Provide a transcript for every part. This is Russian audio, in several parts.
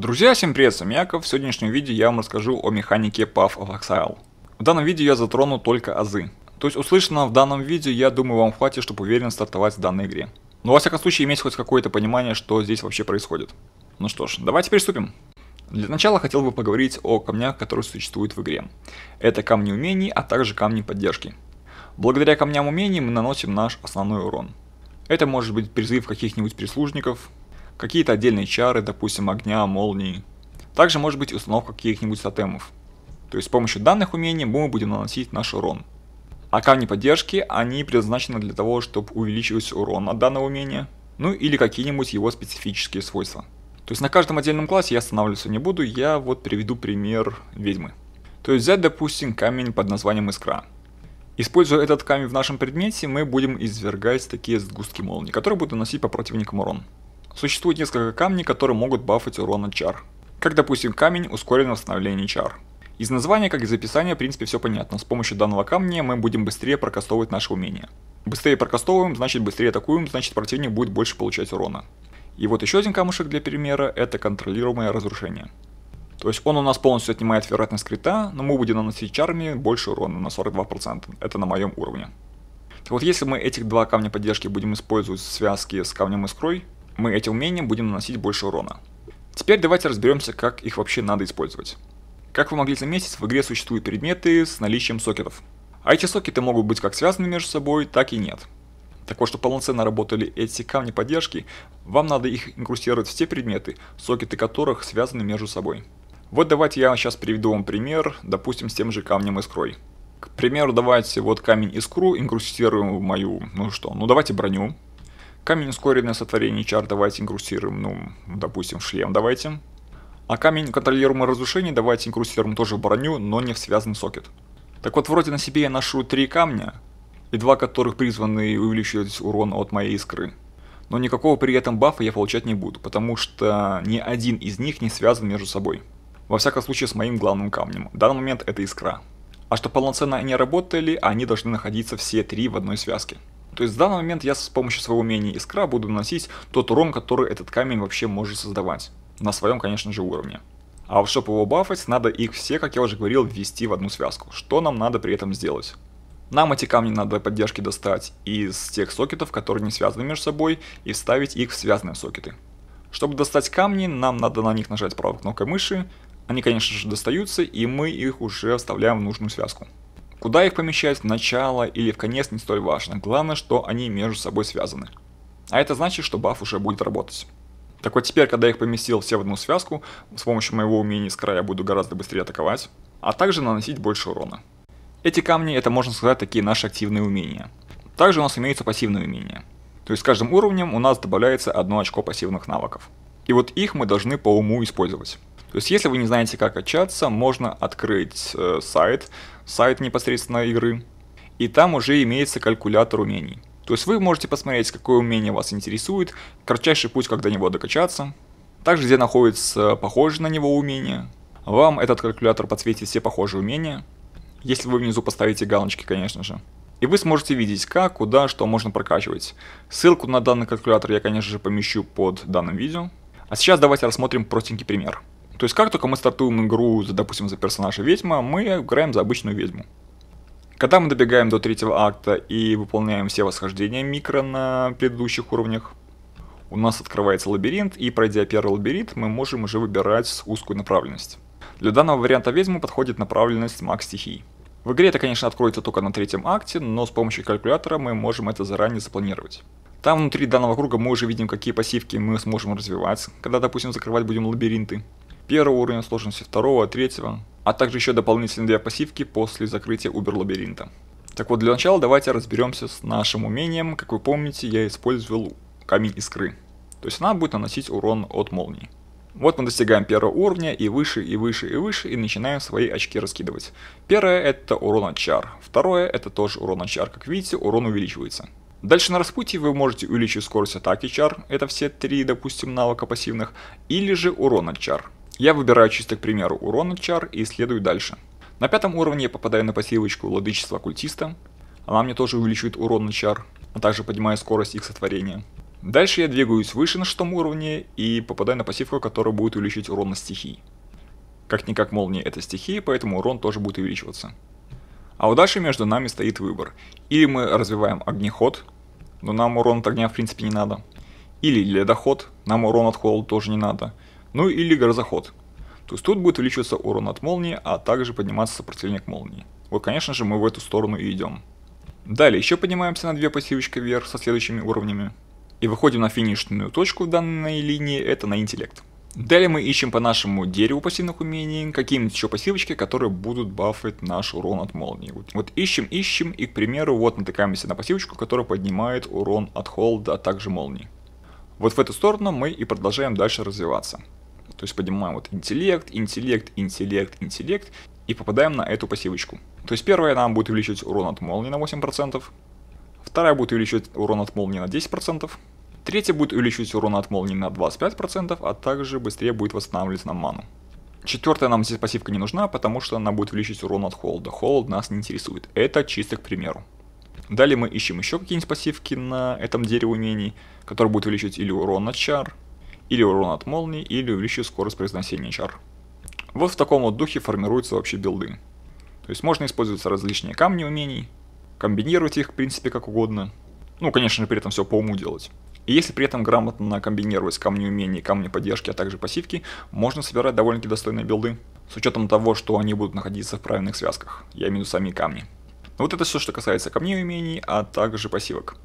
Друзья, всем привет, с вами Яков. В сегодняшнем видео я вам расскажу о механике Path of Exile. В данном видео я затрону только азы. То есть услышанного в данном видео, я думаю, вам хватит, чтобы уверенно стартовать в данной игре. Но во всяком случае, иметь хоть какое-то понимание, что здесь вообще происходит. Ну что ж, давайте приступим. Для начала хотел бы поговорить о камнях, которые существуют в игре. Это камни умений, а также камни поддержки. Благодаря камням умений мы наносим наш основной урон. Это может быть призыв каких-нибудь прислужников, какие-то отдельные чары, допустим, огня, молнии. Также может быть установка каких-нибудь тотемов. То есть с помощью данных умений мы будем наносить наш урон. А камни поддержки, они предназначены для того, чтобы увеличивать урон от данного умения, ну или какие-нибудь его специфические свойства. То есть на каждом отдельном классе я останавливаться не буду, я вот приведу пример ведьмы. То есть взять, допустим, камень под названием искра. Используя этот камень в нашем предмете, мы будем извергать такие сгустки молнии, которые будут наносить по противникам урон. Существует несколько камней, которые могут бафать урон от чар. Как, допустим, камень ускоренного восстановления чар. Из названия, как из описания, в принципе, все понятно. С помощью данного камня мы будем быстрее прокастовывать наши умения. Быстрее прокастовываем, значит быстрее атакуем, значит противник будет больше получать урона. И вот еще один камушек для примера, это контролируемое разрушение. То есть он у нас полностью отнимает вероятность крита, но мы будем наносить чарами больше урона на 42%. Это на моем уровне. Так вот, если мы этих два камня поддержки будем использовать в связке с камнем искрой, мы эти умения будем наносить больше урона. Теперь давайте разберемся, как их вообще надо использовать. Как вы могли заметить, в игре существуют предметы с наличием сокетов. А эти сокеты могут быть как связаны между собой, так и нет. Так вот, чтобы полноценно работали эти камни поддержки, вам надо их инкрустировать в те предметы, сокеты которых связаны между собой. Вот давайте я сейчас приведу вам пример, допустим, с тем же камнем искрой. К примеру, давайте вот камень искру инкрустируем в мою, ну что, ну давайте броню. Камень ускоренное сотворение чар давайте инкрустируем, ну, допустим, шлем давайте. А камень контролируемое разрушение давайте инкрустируем тоже броню, но не в связанный сокет. Так вот, вроде на себе я ношу три камня, и два которых призваны увеличивать урон от моей искры. Но никакого при этом бафа я получать не буду, потому что ни один из них не связан между собой. Во всяком случае с моим главным камнем. В данный момент это искра. А что полноценно они работали, они должны находиться все три в одной связке. То есть в данный момент я с помощью своего умения искра буду наносить тот урон, который этот камень вообще может создавать. На своем, конечно же, уровне. А вот чтобы его бафать, надо их все, как я уже говорил, ввести в одну связку. Что нам надо при этом сделать? Нам эти камни надо для поддержки достать из тех сокетов, которые не связаны между собой, и вставить их в связанные сокеты. Чтобы достать камни, нам надо на них нажать правой кнопкой мыши. Они, конечно же, достаются, и мы их уже вставляем в нужную связку. Куда их помещать, в начало или в конец не столь важно, главное, что они между собой связаны. А это значит, что баф уже будет работать. Так вот теперь, когда я их поместил все в одну связку, с помощью моего умения с края буду гораздо быстрее атаковать, а также наносить больше урона. Эти камни это можно сказать такие наши активные умения. Также у нас имеются пассивные умения. То есть с каждым уровнем у нас добавляется одно очко пассивных навыков. И вот их мы должны по уму использовать. То есть если вы не знаете как качаться, можно открыть э, сайт сайт непосредственно игры, и там уже имеется калькулятор умений. То есть вы можете посмотреть, какое умение вас интересует, кратчайший путь, как до него докачаться, также где находится похожее на него умение. Вам этот калькулятор подсветит все похожие умения, если вы внизу поставите галочки, конечно же. И вы сможете видеть, как, куда, что можно прокачивать. Ссылку на данный калькулятор я, конечно же, помещу под данным видео. А сейчас давайте рассмотрим простенький пример. То есть как только мы стартуем игру, допустим, за персонажа ведьма, мы играем за обычную ведьму. Когда мы добегаем до третьего акта и выполняем все восхождения микро на предыдущих уровнях, у нас открывается лабиринт, и пройдя первый лабиринт, мы можем уже выбирать узкую направленность. Для данного варианта ведьмы подходит направленность маг стихий. В игре это, конечно, откроется только на третьем акте, но с помощью калькулятора мы можем это заранее запланировать. Там внутри данного круга мы уже видим, какие пассивки мы сможем развивать, когда, допустим, закрывать будем лабиринты первого уровня сложности, второго, третьего, а также еще дополнительные две пассивки после закрытия Убер Лабиринта. Так вот, для начала давайте разберемся с нашим умением. Как вы помните, я использовал камень искры. То есть она будет наносить урон от молнии. Вот мы достигаем первого уровня, и выше, и выше, и выше, и начинаем свои очки раскидывать. Первое это урон от чар, второе это тоже урон от чар, как видите урон увеличивается. Дальше на распутье вы можете увеличить скорость атаки чар, это все три, допустим, навыка пассивных, или же урон от чар. Я выбираю чисто, к примеру, урон от чар и следую дальше. На пятом уровне я попадаю на пассивочку Владычества Оккультиста. Она мне тоже увеличивает урон от чар, а также поднимает скорость их сотворения. Дальше я двигаюсь выше на шестом уровне и попадаю на пассивку, которая будет увеличивать урон на стихии. Как-никак молния это стихии, поэтому урон тоже будет увеличиваться. А вот дальше между нами стоит выбор. Или мы развиваем огнеход, но нам урон от огня в принципе не надо. Или ледоход, нам урон от холода тоже не надо ну или грозоход. То есть тут будет увеличиваться урон от молнии, а также подниматься сопротивление к молнии. Вот, конечно же, мы в эту сторону и идем. Далее еще поднимаемся на две пассивочки вверх со следующими уровнями. И выходим на финишную точку в данной линии, это на интеллект. Далее мы ищем по нашему дереву пассивных умений какие-нибудь еще пассивочки, которые будут бафать наш урон от молнии. Вот, вот ищем, ищем, и, к примеру, вот натыкаемся на пассивочку, которая поднимает урон от холда, а также молнии. Вот в эту сторону мы и продолжаем дальше развиваться. То есть поднимаем вот интеллект, интеллект, интеллект, интеллект и попадаем на эту пассивочку. То есть первая нам будет увеличивать урон от молнии на 8%, вторая будет увеличивать урон от молнии на 10%, третья будет увеличивать урон от молнии на 25%, а также быстрее будет восстанавливать нам ману. Четвертая нам здесь пассивка не нужна, потому что она будет увеличить урон от холода. Холод нас не интересует. Это чисто к примеру. Далее мы ищем еще какие-нибудь пассивки на этом дереве умений, которые будут увеличивать или урон от чар, или урон от молнии, или увеличить скорость произносения чар. Вот в таком вот духе формируются вообще билды. То есть можно использовать различные камни умений, комбинировать их в принципе как угодно. Ну, конечно же, при этом все по уму делать. И если при этом грамотно комбинировать камни умений, камни поддержки, а также пассивки, можно собирать довольно-таки достойные билды, с учетом того, что они будут находиться в правильных связках, я имею в виду сами камни. Но вот это все, что касается камней умений, а также пассивок.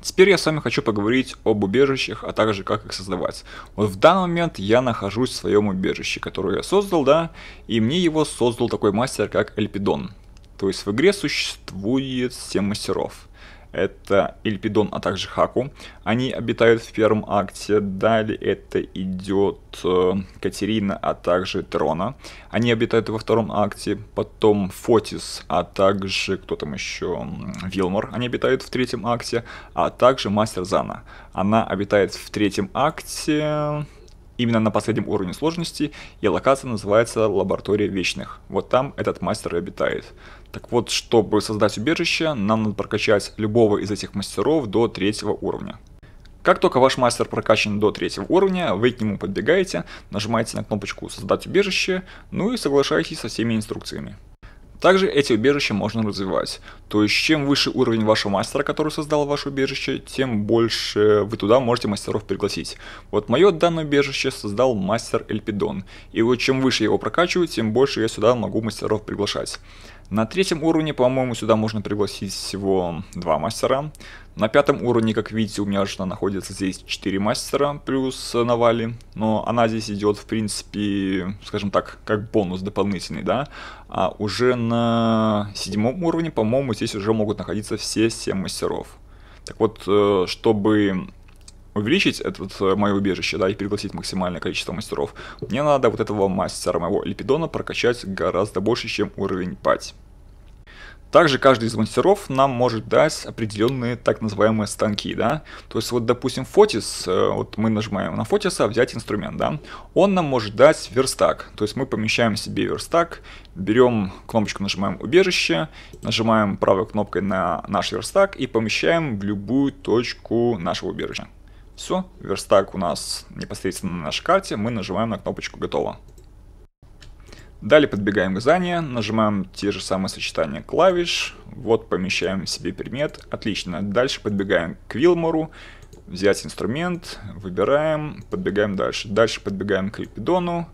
Теперь я с вами хочу поговорить об убежищах, а также как их создавать. Вот в данный момент я нахожусь в своем убежище, которое я создал, да, и мне его создал такой мастер, как Эльпидон. То есть в игре существует 7 мастеров это Эльпидон, а также Хаку. Они обитают в первом акте. Далее это идет э, Катерина, а также Трона. Они обитают во втором акте. Потом Фотис, а также кто там еще? Вилмор. Они обитают в третьем акте. А также Мастер Зана. Она обитает в третьем акте именно на последнем уровне сложности, и локация называется «Лаборатория Вечных». Вот там этот мастер и обитает. Так вот, чтобы создать убежище, нам надо прокачать любого из этих мастеров до третьего уровня. Как только ваш мастер прокачан до третьего уровня, вы к нему подбегаете, нажимаете на кнопочку «Создать убежище», ну и соглашаетесь со всеми инструкциями. Также эти убежища можно развивать, то есть чем выше уровень вашего мастера, который создал ваше убежище, тем больше вы туда можете мастеров пригласить. Вот мое данное убежище создал мастер Эльпидон, и вот чем выше его прокачиваю, тем больше я сюда могу мастеров приглашать. На третьем уровне, по-моему, сюда можно пригласить всего два мастера. На пятом уровне, как видите, у меня уже находится здесь 4 мастера плюс Навали. Но она здесь идет, в принципе, скажем так, как бонус дополнительный, да. А уже на седьмом уровне, по-моему, здесь уже могут находиться все 7 мастеров. Так вот, э, чтобы увеличить это э, мое убежище, да, и пригласить максимальное количество мастеров, мне надо вот этого мастера моего Липидона прокачать гораздо больше, чем уровень пать. Также каждый из мастеров нам может дать определенные так называемые станки, да. То есть вот, допустим, Фотис, э, вот мы нажимаем на Фотиса, взять инструмент, да. Он нам может дать верстак, то есть мы помещаем себе верстак, берем кнопочку, нажимаем убежище, нажимаем правой кнопкой на наш верстак и помещаем в любую точку нашего убежища. Все, верстак у нас непосредственно на нашей карте, мы нажимаем на кнопочку «Готово». Далее подбегаем к Зане, нажимаем те же самые сочетания клавиш, вот помещаем себе предмет, отлично. Дальше подбегаем к Вилмору, взять инструмент, выбираем, подбегаем дальше. Дальше подбегаем к Липидону,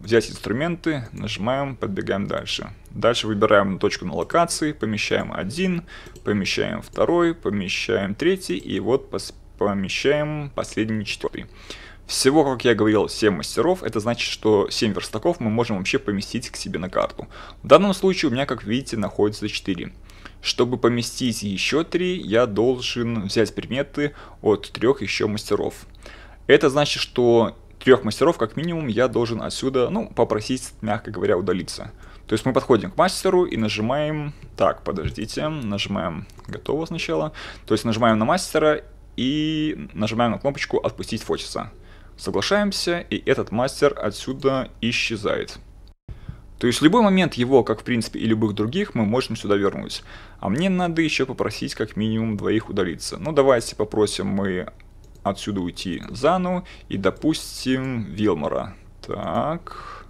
взять инструменты, нажимаем, подбегаем дальше. Дальше выбираем точку на локации, помещаем один, помещаем второй, помещаем третий и вот помещаем последний четвертый. Всего, как я говорил, 7 мастеров, это значит, что 7 верстаков мы можем вообще поместить к себе на карту. В данном случае у меня, как видите, находится 4. Чтобы поместить еще 3, я должен взять предметы от 3 еще мастеров. Это значит, что трех мастеров как минимум я должен отсюда, ну, попросить, мягко говоря, удалиться. То есть мы подходим к мастеру и нажимаем... Так, подождите, нажимаем готово сначала. То есть нажимаем на мастера и нажимаем на кнопочку «Отпустить Фотиса». Соглашаемся, и этот мастер отсюда исчезает. То есть в любой момент его, как в принципе и любых других, мы можем сюда вернуть. А мне надо еще попросить как минимум двоих удалиться. Ну давайте попросим мы отсюда уйти Зану и допустим Вилмора. Так,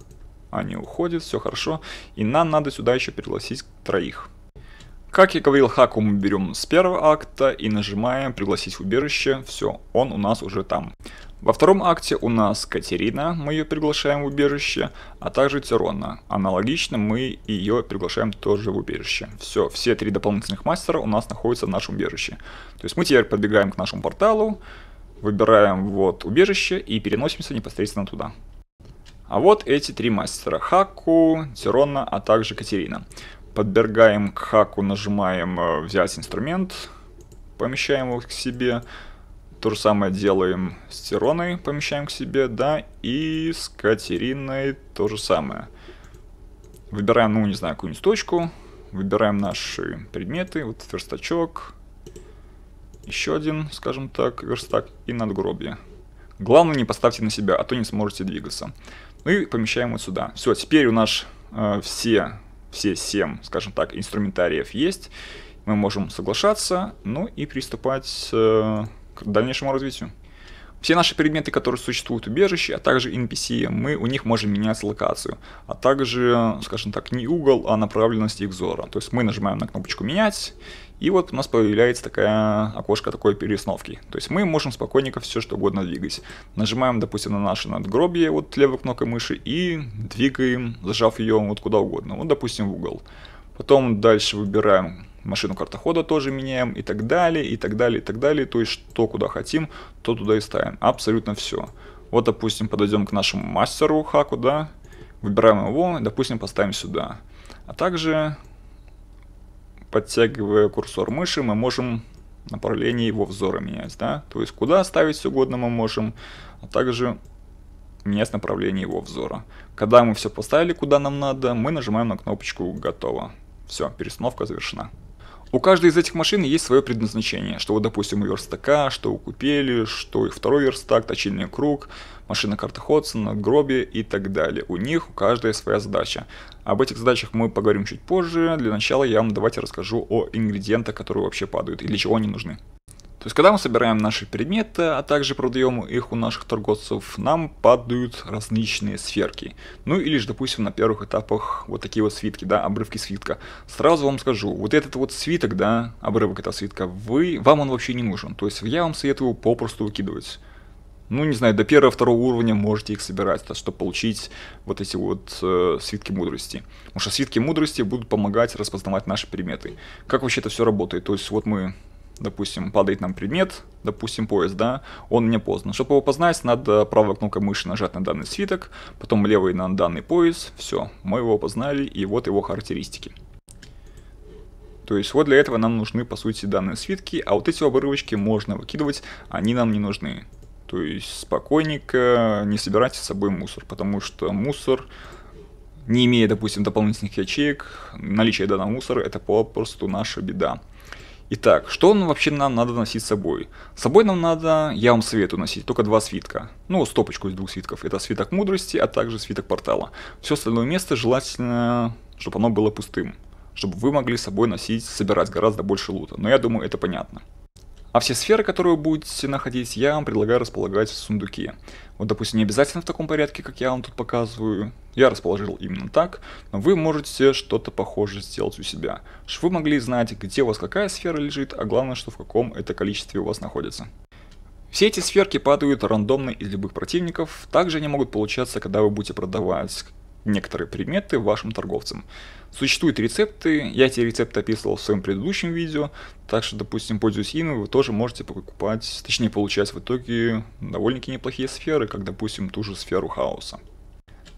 они уходят, все хорошо. И нам надо сюда еще пригласить троих. Как я говорил, хаку мы берем с первого акта и нажимаем «Пригласить в убежище». Все, он у нас уже там. Во втором акте у нас Катерина, мы ее приглашаем в убежище, а также Тирона. Аналогично мы ее приглашаем тоже в убежище. Все, все три дополнительных мастера у нас находятся в нашем убежище. То есть мы теперь подбегаем к нашему порталу, выбираем вот убежище и переносимся непосредственно туда. А вот эти три мастера, Хаку, Тирона, а также Катерина подбергаем к хаку, нажимаем э, «Взять инструмент», помещаем его к себе. То же самое делаем с Тироной, помещаем к себе, да, и с Катериной то же самое. Выбираем, ну, не знаю, какую-нибудь точку, выбираем наши предметы, вот верстачок, еще один, скажем так, верстак и надгробие. Главное, не поставьте на себя, а то не сможете двигаться. Ну и помещаем вот сюда. Все, теперь у нас э, все все семь, скажем так, инструментариев есть, мы можем соглашаться, ну и приступать э, к дальнейшему развитию. Все наши предметы, которые существуют в убежище, а также NPC, мы у них можем менять локацию, а также, скажем так, не угол, а направленность их взора. То есть мы нажимаем на кнопочку «Менять», и вот у нас появляется такая окошко такой перестановки. То есть мы можем спокойненько все что угодно двигать. Нажимаем, допустим, на наше надгробие вот левой кнопкой мыши и двигаем, зажав ее вот куда угодно. Вот, допустим, в угол. Потом дальше выбираем машину картохода тоже меняем и так далее, и так далее, и так далее. То есть что куда хотим, то туда и ставим. Абсолютно все. Вот, допустим, подойдем к нашему мастеру хаку, да, выбираем его, допустим, поставим сюда. А также подтягивая курсор мыши, мы можем направление его взора менять, да, то есть куда ставить угодно мы можем, а также менять направление его взора. Когда мы все поставили, куда нам надо, мы нажимаем на кнопочку «Готово». Все, перестановка завершена. У каждой из этих машин есть свое предназначение, что, допустим, у верстака, что у купели, что и второй верстак, точильный круг, машина карты Ходсона, гроби и так далее. У них у каждой своя задача. Об этих задачах мы поговорим чуть позже. Для начала я вам давайте расскажу о ингредиентах, которые вообще падают и для чего они нужны. То есть, когда мы собираем наши предметы, а также продаем их у наших торговцев, нам падают различные сферки. Ну или же, допустим, на первых этапах вот такие вот свитки, да, обрывки свитка. Сразу вам скажу, вот этот вот свиток, да, обрывок этого свитка, вы, вам он вообще не нужен. То есть, я вам советую попросту выкидывать ну, не знаю, до первого-второго уровня можете их собирать, чтобы получить вот эти вот э, свитки мудрости. Потому что свитки мудрости будут помогать распознавать наши предметы. Как вообще это все работает? То есть вот мы, допустим, падает нам предмет, допустим, поезд, да, он не поздно. Чтобы его познать, надо правой кнопкой мыши нажать на данный свиток, потом левой на данный пояс, все, мы его познали, и вот его характеристики. То есть вот для этого нам нужны, по сути, данные свитки, а вот эти обрывочки можно выкидывать, они нам не нужны. То есть спокойненько не собирайте с собой мусор, потому что мусор, не имея, допустим, дополнительных ячеек, наличие данного мусора – это попросту наша беда. Итак, что нам вообще нам надо носить с собой? С собой нам надо, я вам советую носить, только два свитка. Ну, стопочку из двух свитков. Это свиток мудрости, а также свиток портала. Все остальное место желательно, чтобы оно было пустым. Чтобы вы могли с собой носить, собирать гораздо больше лута. Но я думаю, это понятно. А все сферы, которые вы будете находить, я вам предлагаю располагать в сундуке. Вот, допустим, не обязательно в таком порядке, как я вам тут показываю. Я расположил именно так, но вы можете что-то похожее сделать у себя, чтобы вы могли знать, где у вас какая сфера лежит, а главное, что в каком это количестве у вас находится. Все эти сферки падают рандомно из любых противников, также они могут получаться, когда вы будете продавать некоторые предметы вашим торговцам. Существуют рецепты, я эти рецепты описывал в своем предыдущем видео, так что, допустим, пользуясь ими, вы тоже можете покупать, точнее получать в итоге довольно-таки неплохие сферы, как, допустим, ту же сферу хаоса.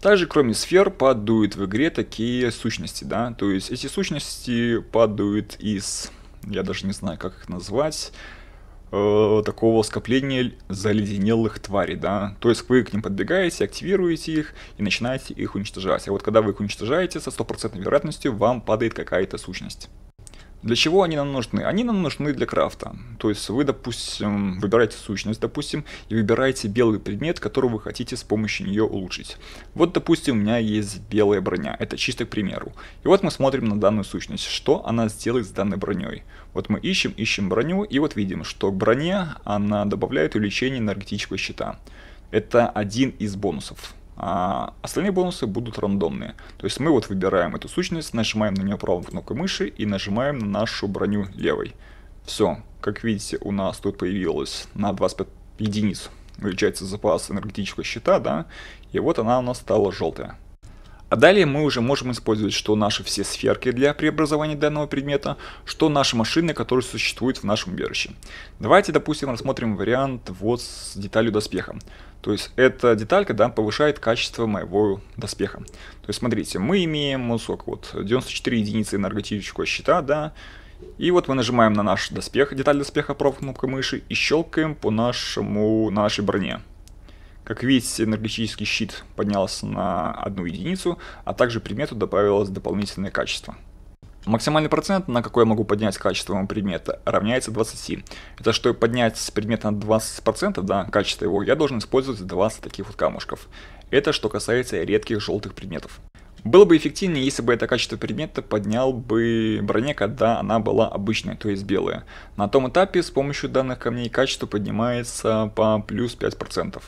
Также, кроме сфер, падают в игре такие сущности, да, то есть эти сущности падают из, я даже не знаю, как их назвать, э, такого скопления заледенелых тварей, да. То есть вы к ним подбегаете, активируете их и начинаете их уничтожать. А вот когда вы их уничтожаете, со стопроцентной вероятностью вам падает какая-то сущность. Для чего они нам нужны? Они нам нужны для крафта. То есть вы, допустим, выбираете сущность, допустим, и выбираете белый предмет, который вы хотите с помощью нее улучшить. Вот, допустим, у меня есть белая броня. Это чисто к примеру. И вот мы смотрим на данную сущность, что она сделает с данной броней. Вот мы ищем, ищем броню, и вот видим, что к броне она добавляет увеличение энергетического щита. Это один из бонусов. А остальные бонусы будут рандомные. То есть мы вот выбираем эту сущность, нажимаем на нее правой кнопкой мыши и нажимаем на нашу броню левой. Все, как видите, у нас тут появилось на 25 единиц увеличается запас энергетического щита, да, и вот она у нас стала желтая. А далее мы уже можем использовать что наши все сферки для преобразования данного предмета, что наши машины, которые существуют в нашем убежище. Давайте, допустим, рассмотрим вариант вот с деталью доспеха. То есть эта деталька да, повышает качество моего доспеха. То есть смотрите, мы имеем вот сколько, вот 94 единицы энергетического щита, да, и вот мы нажимаем на наш доспех, деталь доспеха правой кнопкой мыши и щелкаем по нашему, на нашей броне. Как видите, энергетический щит поднялся на одну единицу, а также предмету добавилось дополнительное качество. Максимальный процент, на какой я могу поднять качество моего предмета, равняется 20. Это чтобы поднять предмет на 20%, да, качества его, я должен использовать 20 таких вот камушков. Это что касается редких желтых предметов. Было бы эффективнее, если бы это качество предмета поднял бы броня, когда она была обычной, то есть белая. На том этапе с помощью данных камней качество поднимается по плюс 5%.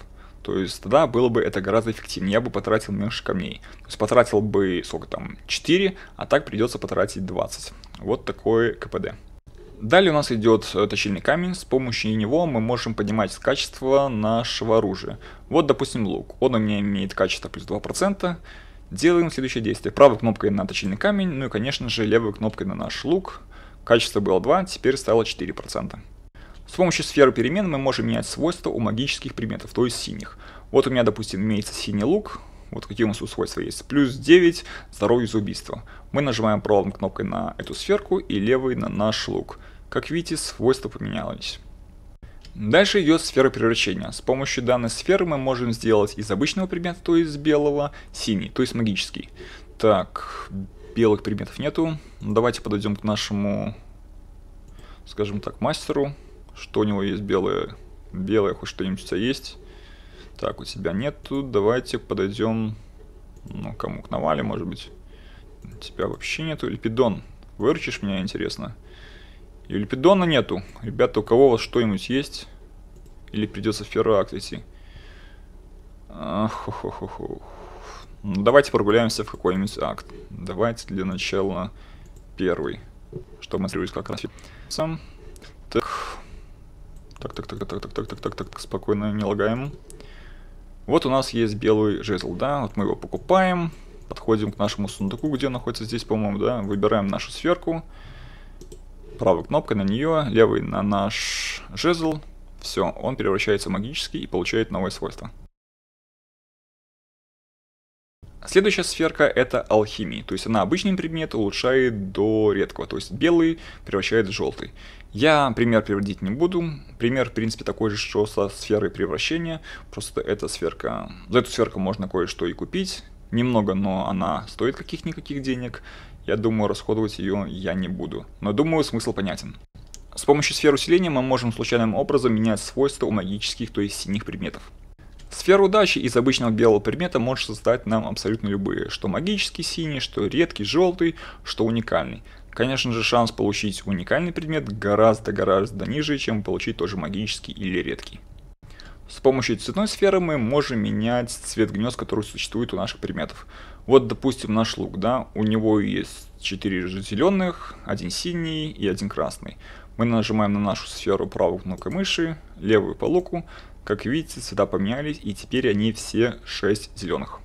То есть тогда было бы это гораздо эффективнее, я бы потратил меньше камней. То есть потратил бы, сколько там, 4, а так придется потратить 20. Вот такой КПД. Далее у нас идет э, точильный камень, с помощью него мы можем поднимать качество нашего оружия. Вот, допустим, лук. Он у меня имеет качество плюс 2%. Делаем следующее действие. Правой кнопкой на точильный камень, ну и, конечно же, левой кнопкой на наш лук. Качество было 2, теперь стало 4%. С помощью сферы перемен мы можем менять свойства у магических предметов, то есть синих. Вот у меня, допустим, имеется синий лук, вот какие у нас тут свойства есть. Плюс 9 здоровье за убийство. Мы нажимаем правой кнопкой на эту сферку и левой на наш лук. Как видите, свойства поменялись. Дальше идет сфера превращения. С помощью данной сферы мы можем сделать из обычного предмета, то есть белого, синий, то есть магический. Так, белых предметов нету. Давайте подойдем к нашему, скажем так, мастеру. Что у него есть белое? Белое хоть что-нибудь у тебя есть. Так, у тебя нету. Давайте подойдем, ну, кому к Навале, может быть. У тебя вообще нету. Липидон, выручишь меня, интересно. И Липидона нету. Ребята, у кого у вас что-нибудь есть? Или придется в Ферракт идти? А, хо -хо -хо -хо. Ну, давайте прогуляемся в какой-нибудь акт. Давайте для начала первый. Чтобы смотреть как раз. Сам. Так, так, так, так, так, так, так, так, так, так, так спокойно, не лагаем. Вот у нас есть белый жезл, да, вот мы его покупаем, подходим к нашему сундуку, где находится здесь, по-моему, да, выбираем нашу сверку, правой кнопкой на нее, левой на наш жезл, все, он превращается в магический и получает новое свойство. Следующая сферка это алхимия, то есть она обычный предмет улучшает до редкого, то есть белый превращает в желтый. Я пример приводить не буду, пример в принципе такой же, что со сферой превращения, просто эта сферка, за эту сферку можно кое-что и купить, немного, но она стоит каких-никаких денег, я думаю расходовать ее я не буду, но думаю смысл понятен. С помощью сфер усиления мы можем случайным образом менять свойства у магических, то есть синих предметов. Сферу удачи из обычного белого предмета может создать нам абсолютно любые, что магический синий, что редкий желтый, что уникальный. Конечно же, шанс получить уникальный предмет гораздо-гораздо ниже, чем получить тоже магический или редкий. С помощью цветной сферы мы можем менять цвет гнезд, который существует у наших предметов. Вот, допустим, наш лук, да, у него есть 4 зеленых, один синий и один красный. Мы нажимаем на нашу сферу правой кнопкой мыши, левую по луку, как видите, цвета поменялись и теперь они все 6 зеленых.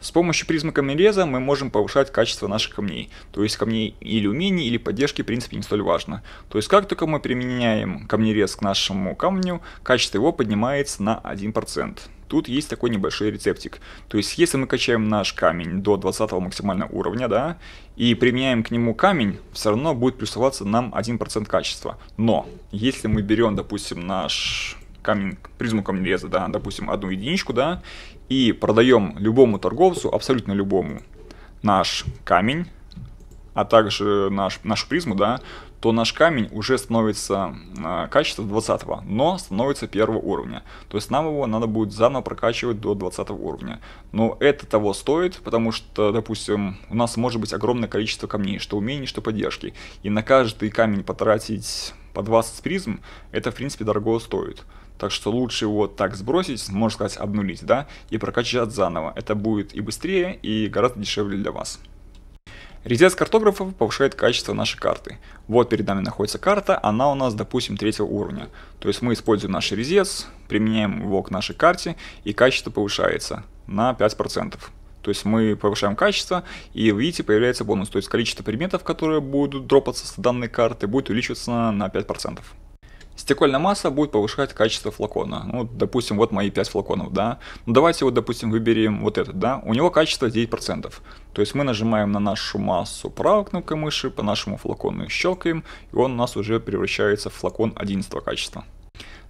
С помощью призмы камнереза мы можем повышать качество наших камней, то есть камней или умений, или поддержки в принципе не столь важно. То есть как только мы применяем камнерез к нашему камню, качество его поднимается на 1%. Тут есть такой небольшой рецептик. То есть если мы качаем наш камень до 20 максимального уровня, да, и применяем к нему камень, все равно будет плюсоваться нам 1% качества. Но если мы берем, допустим, наш камень, призму камнереза, да, допустим, одну единичку, да, и продаем любому торговцу, абсолютно любому, наш камень, а также наш, нашу призму, да, то наш камень уже становится э, а, качества 20, но становится первого уровня. То есть нам его надо будет заново прокачивать до 20 уровня. Но это того стоит, потому что, допустим, у нас может быть огромное количество камней, что умений, что поддержки. И на каждый камень потратить по 20 призм, это в принципе дорого стоит. Так что лучше его так сбросить, можно сказать, обнулить, да, и прокачать заново. Это будет и быстрее, и гораздо дешевле для вас. Резец картографов повышает качество нашей карты. Вот перед нами находится карта, она у нас, допустим, третьего уровня. То есть мы используем наш резец, применяем его к нашей карте, и качество повышается на 5%. То есть мы повышаем качество, и видите, появляется бонус. То есть количество предметов, которые будут дропаться с данной карты, будет увеличиваться на 5%. Стекольная масса будет повышать качество флакона. Ну, допустим, вот мои 5 флаконов, да. Ну, давайте вот, допустим, выберем вот этот, да. У него качество 9%. То есть мы нажимаем на нашу массу правой кнопкой мыши, по нашему флакону щелкаем, и он у нас уже превращается в флакон 11 качества.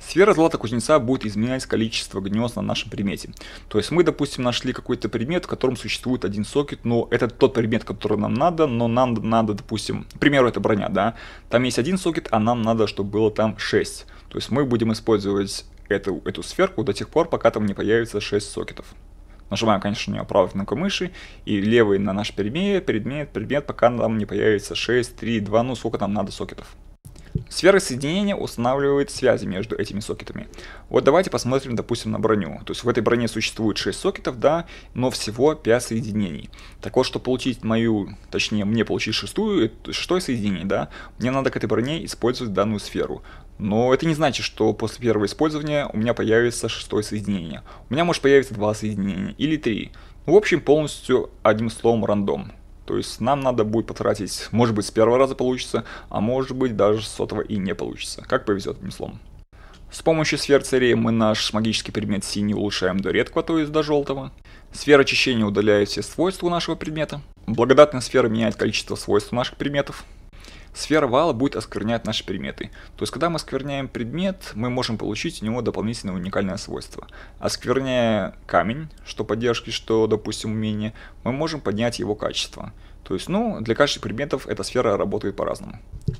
Сфера золота кузнеца будет изменять количество гнезд на нашем предмете. То есть мы, допустим, нашли какой-то предмет, в котором существует один сокет, но это тот предмет, который нам надо, но нам надо, допустим, к примеру, это броня, да, там есть один сокет, а нам надо, чтобы было там 6. То есть мы будем использовать эту, эту сферку до тех пор, пока там не появится 6 сокетов. Нажимаем, конечно, на нее правой кнопкой мыши и левой на наш предмет, предмет, предмет, пока нам не появится 6, 3, 2, ну сколько нам надо сокетов. Сфера соединения устанавливает связи между этими сокетами. Вот давайте посмотрим, допустим, на броню. То есть в этой броне существует 6 сокетов, да, но всего 5 соединений. Так вот, чтобы получить мою, точнее, мне получить шестую, шестое соединение, да, мне надо к этой броне использовать данную сферу. Но это не значит, что после первого использования у меня появится шестое соединение. У меня может появиться два соединения или три. В общем, полностью, одним словом, рандом. То есть нам надо будет потратить, может быть, с первого раза получится, а может быть, даже с сотого и не получится. Как повезет, одним словом. С помощью сфер цари мы наш магический предмет синий улучшаем до редкого, то есть до желтого. Сфера очищения удаляет все свойства у нашего предмета. Благодатная сфера меняет количество свойств наших предметов. Сфера вала будет осквернять наши предметы. То есть, когда мы оскверняем предмет, мы можем получить у него дополнительное уникальное свойство. Оскверняя камень, что поддержки, что, допустим, умение, мы можем поднять его качество. То есть, ну, для каждой предметов эта сфера работает по-разному.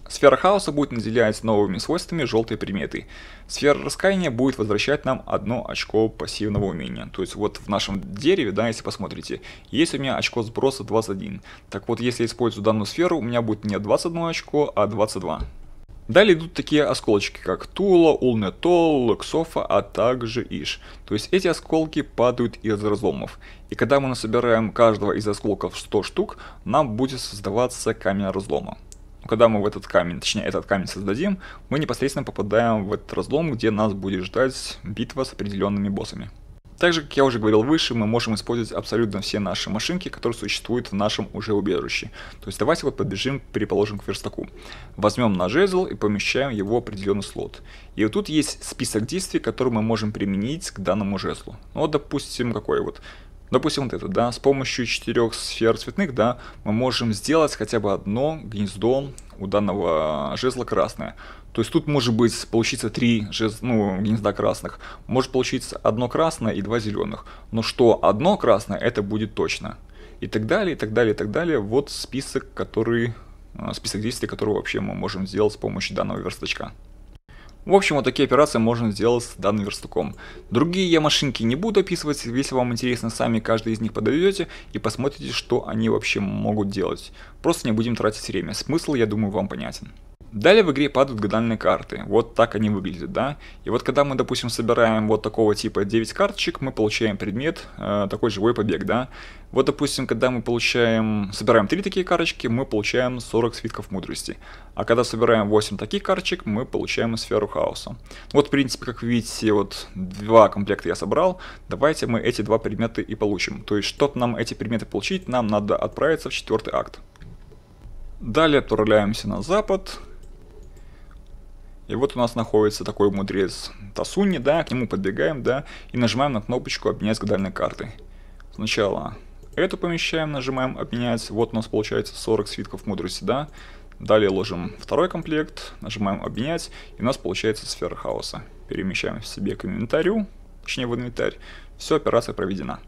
Сфера хаоса будет наделять новыми свойствами желтые приметы. Сфера раскаяния будет возвращать нам одно очко пассивного умения. То есть вот в нашем дереве, да, если посмотрите, есть у меня очко сброса 21. Так вот, если я использую данную сферу, у меня будет не 21 очко, а 22. Далее идут такие осколочки, как Тула, Улнетол, Лексофа, а также Иш. То есть эти осколки падают из разломов. И когда мы насобираем каждого из осколков 100 штук, нам будет создаваться камень разлома. Когда мы в этот камень, точнее этот камень создадим, мы непосредственно попадаем в этот разлом, где нас будет ждать битва с определенными боссами. Также, как я уже говорил выше, мы можем использовать абсолютно все наши машинки, которые существуют в нашем уже убежище. То есть давайте вот подбежим, переположим к верстаку. Возьмем наш жезл и помещаем его в определенный слот. И вот тут есть список действий, которые мы можем применить к данному жезлу. Ну вот, допустим, какой вот. Допустим, вот это, да, с помощью четырех сфер цветных, да, мы можем сделать хотя бы одно гнездо у данного жезла красное. То есть тут может быть получиться три жез... ну, гнезда красных, может получиться одно красное и два зеленых. Но что одно красное, это будет точно. И так далее, и так далее, и так далее. Вот список, который, э, список действий, которые вообще мы можем сделать с помощью данного верстачка. В общем, вот такие операции можно сделать с данным верстаком. Другие я машинки не буду описывать, если вам интересно, сами каждый из них подойдете и посмотрите, что они вообще могут делать. Просто не будем тратить время. Смысл, я думаю, вам понятен. Далее в игре падают гадальные карты, вот так они выглядят, да. И вот когда мы, допустим, собираем вот такого типа 9 карточек, мы получаем предмет, э, такой живой побег, да. Вот, допустим, когда мы получаем, собираем 3 такие карточки, мы получаем 40 свитков мудрости. А когда собираем 8 таких карточек, мы получаем сферу хаоса. Вот, в принципе, как видите, вот два комплекта я собрал. Давайте мы эти два предмета и получим. То есть, чтобы нам эти предметы получить, нам надо отправиться в четвертый акт. Далее отправляемся на запад, и вот у нас находится такой мудрец Тасуни, да, к нему подбегаем, да, и нажимаем на кнопочку «Обменять гадальной карты». Сначала эту помещаем, нажимаем «Обменять», вот у нас получается 40 свитков мудрости, да. Далее ложим второй комплект, нажимаем «Обменять», и у нас получается сфера хаоса. Перемещаем себе к инвентарю, точнее в инвентарь. Все, операция проведена.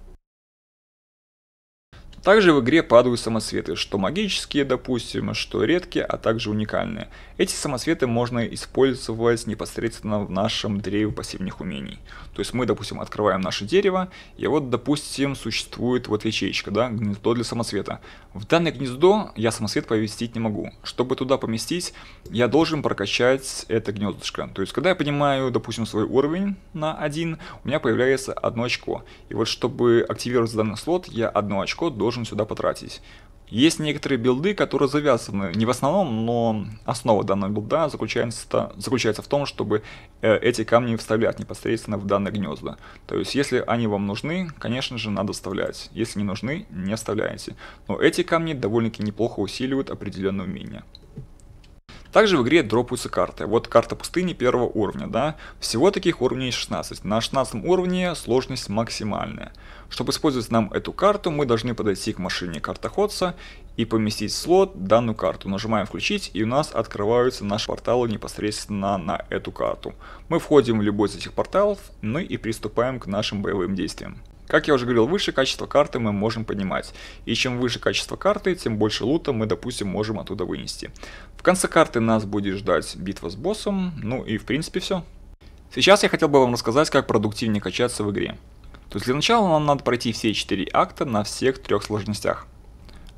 Также в игре падают самосветы, что магические, допустим, что редкие, а также уникальные. Эти самосветы можно использовать непосредственно в нашем древе пассивных умений. То есть мы, допустим, открываем наше дерево, и вот, допустим, существует вот ячейка, да, гнездо для самосвета. В данное гнездо я самосвет поместить не могу. Чтобы туда поместить, я должен прокачать это гнездышко. То есть, когда я понимаю, допустим, свой уровень на 1, у меня появляется одно очко. И вот, чтобы активировать данный слот, я одно очко должен должен сюда потратить. Есть некоторые билды, которые завязаны, не в основном, но основа данного билда заключается, заключается в том, чтобы э, эти камни вставлять непосредственно в данное гнезда. То есть, если они вам нужны, конечно же, надо вставлять. Если не нужны, не вставляйте. Но эти камни довольно-таки неплохо усиливают определенное умение. Также в игре дропаются карты. Вот карта пустыни первого уровня, да. Всего таких уровней 16. На 16 уровне сложность максимальная. Чтобы использовать нам эту карту, мы должны подойти к машине картоходца и поместить в слот данную карту. Нажимаем включить и у нас открываются наши порталы непосредственно на эту карту. Мы входим в любой из этих порталов, ну и приступаем к нашим боевым действиям. Как я уже говорил выше, качество карты мы можем поднимать, И чем выше качество карты, тем больше лута мы, допустим, можем оттуда вынести. В конце карты нас будет ждать битва с боссом, ну и в принципе все. Сейчас я хотел бы вам рассказать, как продуктивнее качаться в игре. То есть для начала нам надо пройти все 4 акта на всех трех сложностях.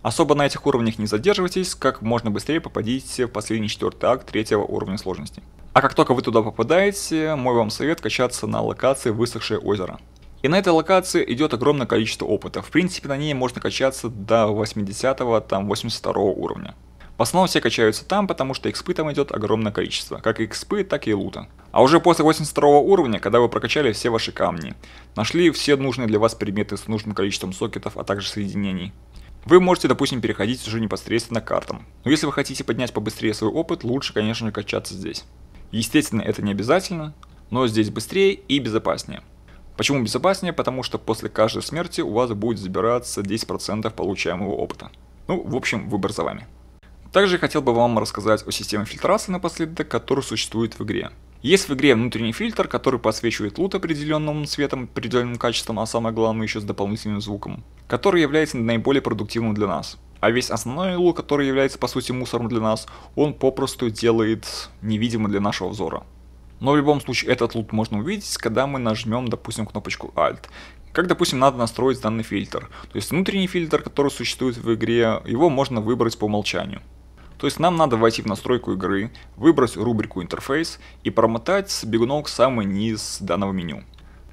Особо на этих уровнях не задерживайтесь, как можно быстрее попадите в последний четвертый акт третьего уровня сложности. А как только вы туда попадаете, мой вам совет качаться на локации высохшее озеро. И на этой локации идет огромное количество опыта. В принципе, на ней можно качаться до 80-го, там, 82 уровня. В основном все качаются там, потому что экспы там идет огромное количество, как экспы, так и лута. А уже после 82 уровня, когда вы прокачали все ваши камни, нашли все нужные для вас предметы с нужным количеством сокетов, а также соединений, вы можете, допустим, переходить уже непосредственно к картам. Но если вы хотите поднять побыстрее свой опыт, лучше, конечно качаться здесь. Естественно, это не обязательно, но здесь быстрее и безопаснее. Почему безопаснее? Потому что после каждой смерти у вас будет забираться 10% получаемого опыта. Ну, в общем, выбор за вами. Также хотел бы вам рассказать о системе фильтрации напоследок, которая существует в игре. Есть в игре внутренний фильтр, который подсвечивает лут определенным цветом, определенным качеством, а самое главное еще с дополнительным звуком, который является наиболее продуктивным для нас. А весь основной лут, который является по сути мусором для нас, он попросту делает невидимым для нашего взора. Но в любом случае этот лут можно увидеть, когда мы нажмем, допустим, кнопочку Alt. Как, допустим, надо настроить данный фильтр. То есть внутренний фильтр, который существует в игре, его можно выбрать по умолчанию. То есть нам надо войти в настройку игры, выбрать рубрику интерфейс и промотать бегунок в самый низ данного меню.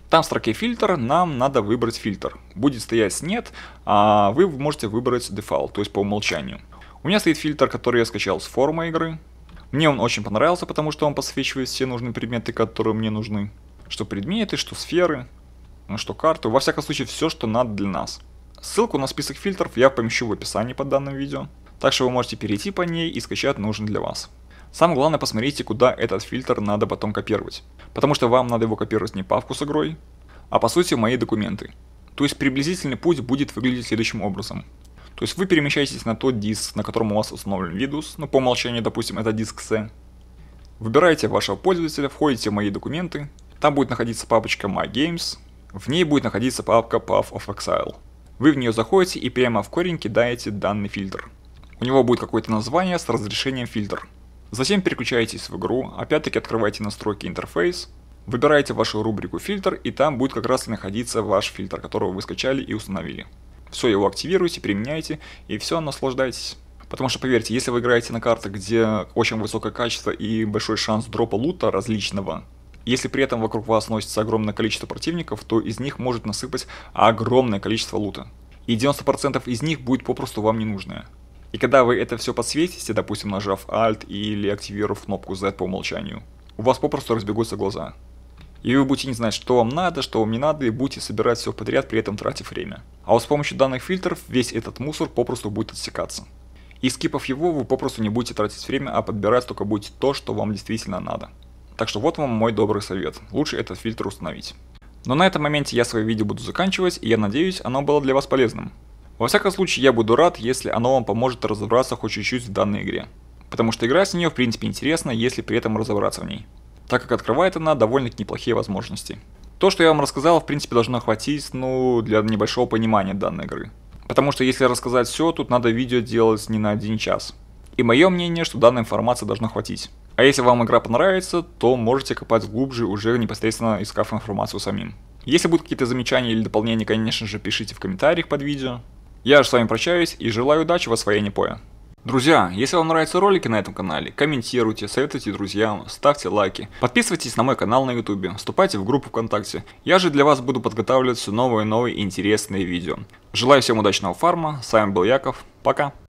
Там в строке фильтр нам надо выбрать фильтр. Будет стоять нет, а вы можете выбрать дефолт, то есть по умолчанию. У меня стоит фильтр, который я скачал с формы игры, мне он очень понравился, потому что он подсвечивает все нужные предметы, которые мне нужны. Что предметы, что сферы, ну, что карты, во всяком случае все, что надо для нас. Ссылку на список фильтров я помещу в описании под данным видео, так что вы можете перейти по ней и скачать нужный для вас. Самое главное, посмотрите, куда этот фильтр надо потом копировать. Потому что вам надо его копировать не папку с игрой, а по сути мои документы. То есть приблизительный путь будет выглядеть следующим образом. То есть вы перемещаетесь на тот диск, на котором у вас установлен Windows, ну по умолчанию, допустим, это диск C. Выбираете вашего пользователя, входите в мои документы, там будет находиться папочка My Games, в ней будет находиться папка Path of Exile. Вы в нее заходите и прямо в корень кидаете данный фильтр. У него будет какое-то название с разрешением фильтр. Затем переключаетесь в игру, опять-таки открываете настройки интерфейс, выбираете вашу рубрику фильтр и там будет как раз и находиться ваш фильтр, которого вы скачали и установили все его активируете, применяете, и все, наслаждайтесь. Потому что, поверьте, если вы играете на картах, где очень высокое качество и большой шанс дропа лута различного, если при этом вокруг вас носится огромное количество противников, то из них может насыпать огромное количество лута. И 90% из них будет попросту вам ненужное. И когда вы это все подсветите, допустим, нажав Alt или активировав кнопку Z по умолчанию, у вас попросту разбегутся глаза. И вы будете не знать, что вам надо, что вам не надо, и будете собирать все подряд, при этом тратя время. А вот с помощью данных фильтров весь этот мусор попросту будет отсекаться. И скипав его, вы попросту не будете тратить время, а подбирать только будете то, что вам действительно надо. Так что вот вам мой добрый совет, лучше этот фильтр установить. Но на этом моменте я свое видео буду заканчивать, и я надеюсь, оно было для вас полезным. Во всяком случае, я буду рад, если оно вам поможет разобраться хоть чуть-чуть в данной игре. Потому что игра с нее в принципе интересна, если при этом разобраться в ней так как открывает она довольно-таки неплохие возможности. То, что я вам рассказал, в принципе, должно хватить, ну, для небольшого понимания данной игры. Потому что если рассказать все, тут надо видео делать не на один час. И мое мнение, что данной информации должно хватить. А если вам игра понравится, то можете копать глубже, уже непосредственно искав информацию самим. Если будут какие-то замечания или дополнения, конечно же, пишите в комментариях под видео. Я же с вами прощаюсь и желаю удачи в освоении поя. Друзья, если вам нравятся ролики на этом канале, комментируйте, советуйте друзьям, ставьте лайки, подписывайтесь на мой канал на YouTube, вступайте в группу ВКонтакте. Я же для вас буду подготавливать все новые и новые интересные видео. Желаю всем удачного фарма, с вами был Яков, пока!